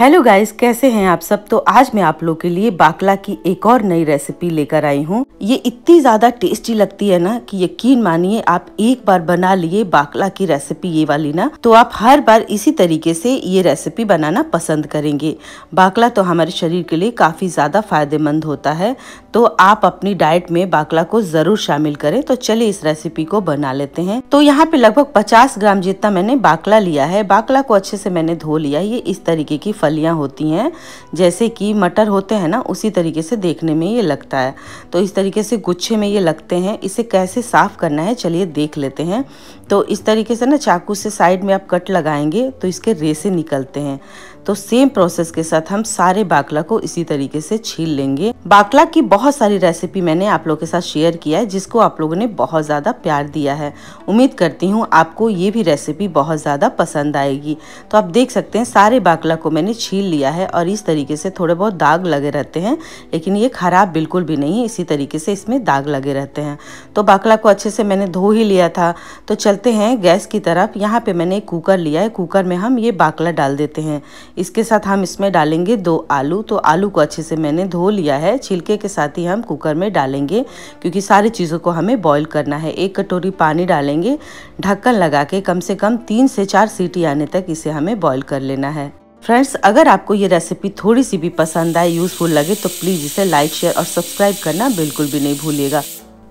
hello guys कैसे हैं आप सब तो आज मैं आप लोग के लिए बाकला की एक और नई रेसिपी लेकर आई हूँ ये इतनी ज़्यादा टेस्टी लगती है ना कि यकीन मानिए आप एक बार बना लिए बाकला की रेसिपी ये वाली ना तो आप हर बार इसी तरीके से ये रेसिपी बनाना पसंद करेंगे बाकला तो हमारे शरीर के लिए काफ़ी ज़्यादा फायदेमंद होता है तो आप अपनी डाइट में बाकला को ज़रूर शामिल करें तो चलिए इस रेसिपी को बना लेते हैं तो यहाँ पे लगभग पचास ग्राम जितना मैंने बाकला लिया है बाकला को अच्छे से मैंने धो लिया ये इस तरीके की फलियाँ होती हैं जैसे कि मटर होते हैं ना उसी तरीके से देखने में ये लगता है तो इस तरीके से गुच्छे में ये लगते हैं इसे कैसे साफ़ करना है चलिए देख लेते हैं तो इस तरीके से ना चाकू से साइड में आप कट लगाएंगे तो इसके रेसे निकलते हैं तो सेम प्रोसेस के साथ हम सारे बाकला को इसी तरीके से छील लेंगे बाकला की बहुत सारी रेसिपी मैंने आप लोगों के साथ शेयर किया है जिसको आप लोगों ने बहुत ज़्यादा प्यार दिया है उम्मीद करती हूँ आपको ये भी रेसिपी बहुत ज़्यादा पसंद आएगी तो आप देख सकते हैं सारे बाकला को मैंने छील लिया है और इस तरीके से थोड़े बहुत दाग लगे रहते हैं लेकिन ये ख़राब बिल्कुल भी नहीं है इसी तरीके से इसमें दाग लगे रहते हैं तो बाकला को अच्छे से मैंने धो ही लिया था तो चल चलते हैं गैस की तरफ यहाँ पे मैंने कुकर लिया है कुकर में हम ये बाकला डाल देते हैं इसके साथ हम इसमें डालेंगे दो आलू तो आलू को अच्छे से मैंने धो लिया है छिलके के साथ ही हम कुकर में डालेंगे क्योंकि सारी चीज़ों को हमें बॉईल करना है एक कटोरी पानी डालेंगे ढक्कन लगा के कम से कम तीन से चार सीटी आने तक इसे हमें बॉयल कर लेना है फ्रेंड्स अगर आपको ये रेसिपी थोड़ी सी भी पसंद आए यूज़फुल लगे तो प्लीज़ इसे लाइक शेयर और सब्सक्राइब करना बिल्कुल भी नहीं भूलिएगा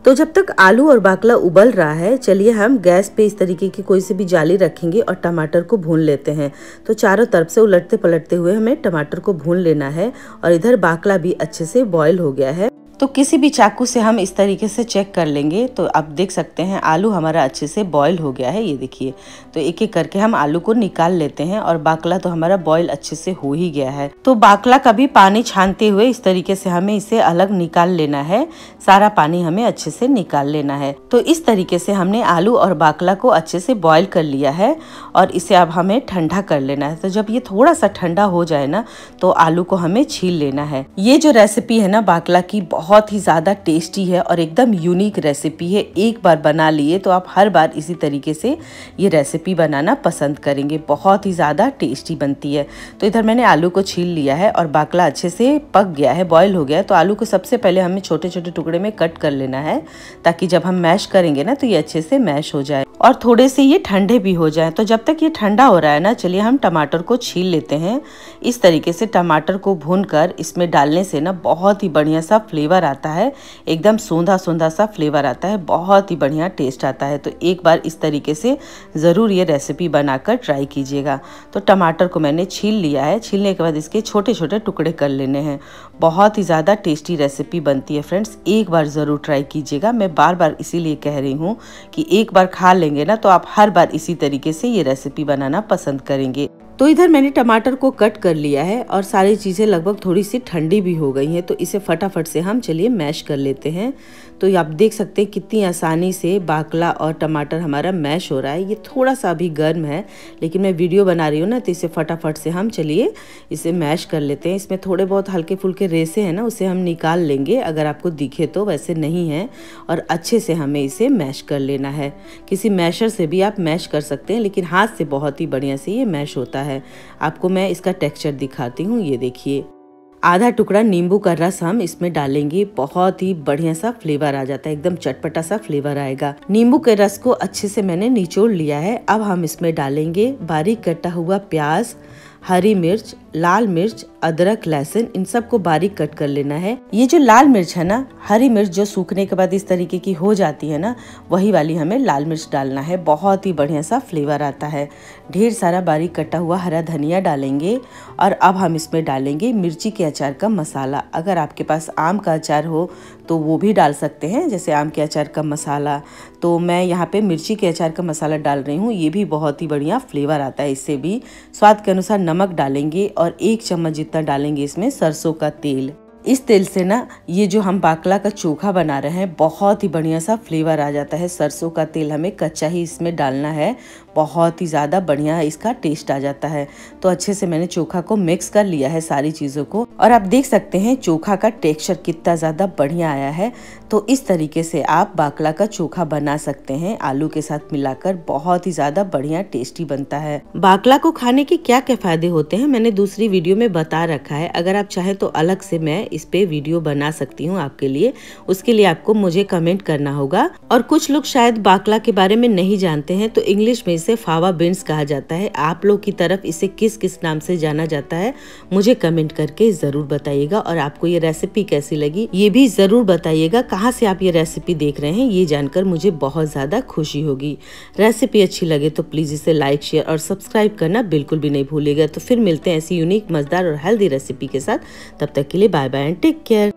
तो जब तक आलू और बाकला उबल रहा है चलिए हम गैस पे इस तरीके की कोई सी भी जाली रखेंगे और टमाटर को भून लेते हैं तो चारों तरफ से उलटते पलटते हुए हमें टमाटर को भून लेना है और इधर बाकला भी अच्छे से बॉयल हो गया है तो किसी भी चाकू से हम इस तरीके से चेक कर लेंगे तो आप देख सकते हैं आलू हमारा अच्छे से बॉईल हो गया है ये देखिए तो एक एक करके हम आलू को निकाल लेते हैं और बाकला तो हमारा बॉईल अच्छे से हो ही गया है तो बाकला का भी पानी छानते हुए इस तरीके से हमें इसे अलग निकाल लेना है सारा पानी हमें अच्छे से निकाल लेना है तो इस तरीके से हमने आलू और बाकला को अच्छे से बॉयल कर लिया है और इसे अब हमें ठंडा कर लेना है तो जब ये थोड़ा सा ठंडा हो जाए ना तो आलू को हमें छील लेना है ये जो रेसिपी है ना बाकला की बहुत ही ज़्यादा टेस्टी है और एकदम यूनिक रेसिपी है एक बार बना लिए तो आप हर बार इसी तरीके से ये रेसिपी बनाना पसंद करेंगे बहुत ही ज़्यादा टेस्टी बनती है तो इधर मैंने आलू को छील लिया है और बाकला अच्छे से पक गया है बॉयल हो गया है तो आलू को सबसे पहले हमें छोटे छोटे टुकड़े में कट कर लेना है ताकि जब हम मैश करेंगे ना तो ये अच्छे से मैश हो जाए और थोड़े से ये ठंडे भी हो जाएं तो जब तक ये ठंडा हो रहा है ना चलिए हम टमाटर को छील लेते हैं इस तरीके से टमाटर को भून कर इसमें डालने से ना बहुत ही बढ़िया सा फ्लेवर आता है एकदम सूंधा सोंधा सा फ्लेवर आता है बहुत ही बढ़िया टेस्ट आता है तो एक बार इस तरीके से ज़रूर ये रेसिपी बनाकर ट्राई कीजिएगा तो टमाटर को मैंने छील लिया है छीलने के बाद इसके छोटे छोटे टुकड़े कर लेने हैं बहुत ही ज़्यादा टेस्टी रेसिपी बनती है फ्रेंड्स एक बार ज़रूर ट्राई कीजिएगा मैं बार बार इसीलिए कह रही हूँ कि एक बार खा लेंगे करेंगे ना तो आप हर बार इसी तरीके से ये रेसिपी बनाना पसंद करेंगे तो इधर मैंने टमाटर को कट कर लिया है और सारी चीज़ें लगभग थोड़ी सी ठंडी भी हो गई हैं तो इसे फटाफट से हम चलिए मैश कर लेते हैं तो आप देख सकते हैं कितनी आसानी से बाकला और टमाटर हमारा मैश हो रहा है ये थोड़ा सा अभी गर्म है लेकिन मैं वीडियो बना रही हूँ ना तो इसे फटाफट से हम चलिए इसे मैश कर लेते हैं इसमें थोड़े बहुत हल्के फुल्के रेसे हैं ना उसे हम निकाल लेंगे अगर आपको दिखे तो वैसे नहीं है और अच्छे से हमें इसे मैश कर लेना है किसी मैशर से भी आप मैश कर सकते हैं लेकिन हाथ से बहुत ही बढ़िया से ये मैश होता है है आपको मैं इसका टेक्सचर दिखाती हूँ ये देखिए आधा टुकड़ा नींबू का रस हम इसमें डालेंगे बहुत ही बढ़िया सा फ्लेवर आ जाता है एकदम चटपटा सा फ्लेवर आएगा नींबू के रस को अच्छे से मैंने निचोड़ लिया है अब हम इसमें डालेंगे बारीक कटा हुआ प्याज हरी मिर्च लाल मिर्च अदरक लहसुन इन सब को बारीक कट कर लेना है ये जो लाल मिर्च है ना हरी मिर्च जो सूखने के बाद इस तरीके की हो जाती है ना वही वाली हमें लाल मिर्च डालना है बहुत ही बढ़िया सा फ्लेवर आता है ढेर सारा बारीक कटा हुआ हरा धनिया डालेंगे और अब हम इसमें डालेंगे मिर्ची के अचार का मसाला अगर आपके पास आम का अचार हो तो वो भी डाल सकते हैं जैसे आम के अचार का मसाला तो मैं यहाँ पे मिर्ची के अचार का मसाला डाल रही हूँ ये भी बहुत ही बढ़िया फ्लेवर आता है इससे भी स्वाद के अनुसार नमक डालेंगे और एक चम्मच जितना डालेंगे इसमें सरसों का तेल इस तेल से ना ये जो हम बाकला का चोखा बना रहे हैं बहुत ही बढ़िया सा फ्लेवर आ जाता है सरसों का तेल हमें कच्चा ही इसमें डालना है बहुत ही ज़्यादा बढ़िया इसका टेस्ट आ जाता है तो अच्छे से मैंने चोखा को मिक्स कर लिया है सारी चीज़ों को और आप देख सकते हैं चोखा का टेक्स्चर कितना ज़्यादा बढ़िया आया है तो इस तरीके से आप बाकला का चोखा बना सकते हैं आलू के साथ मिलाकर बहुत ही ज़्यादा बढ़िया टेस्टी बनता है बाकला को खाने के क्या क्या फ़ायदे होते हैं मैंने दूसरी वीडियो में बता रखा है अगर आप चाहें तो अलग से मैं इस पर वीडियो बना सकती हूँ आपके लिए उसके लिए आपको मुझे कमेंट करना होगा और कुछ लोग शायद बाकला के बारे में नहीं जानते हैं तो इंग्लिश में इसे फावा बीन्स कहा जाता है आप लोग की तरफ इसे किस किस नाम से जाना जाता है मुझे कमेंट करके ज़रूर बताइएगा और आपको ये रेसिपी कैसी लगी ये भी ज़रूर बताइएगा कहाँ से आप ये रेसिपी देख रहे हैं ये जानकर मुझे बहुत ज़्यादा खुशी होगी रेसिपी अच्छी लगे तो प्लीज़ इसे लाइक शेयर और सब्सक्राइब करना बिल्कुल भी नहीं भूलेगा तो फिर मिलते हैं ऐसी यूनिक मजदार और हेल्दी रेसिपी के साथ तब तक के लिए bye bye and take care